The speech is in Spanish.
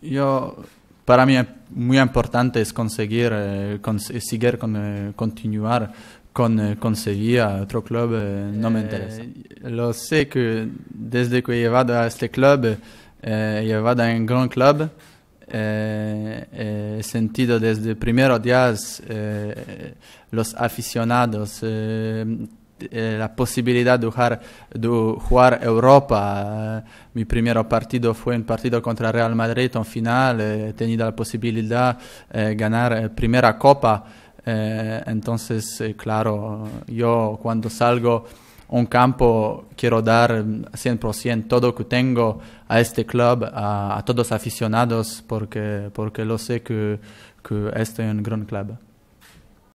Yo, para mí es muy importante es conseguir, eh, eh, seguir con, eh, continuar con, conseguir otro club, no me interesa. Lo sé que desde que he llevado a este club, he a un gran club, he sentido desde primeros días los aficionados, eh, la posibilidad de jugar, Europa. Eh, mi primer partido fue un partido contra Real Madrid en final. Eh, he tenido la posibilidad de ganar primera copa. entonces, claro, yo cuando salgo un campo, quiero dar 100% mm, todo que tengo a este club, a, a todos aficionados, porque, porque lo sé que, que este es un gran club.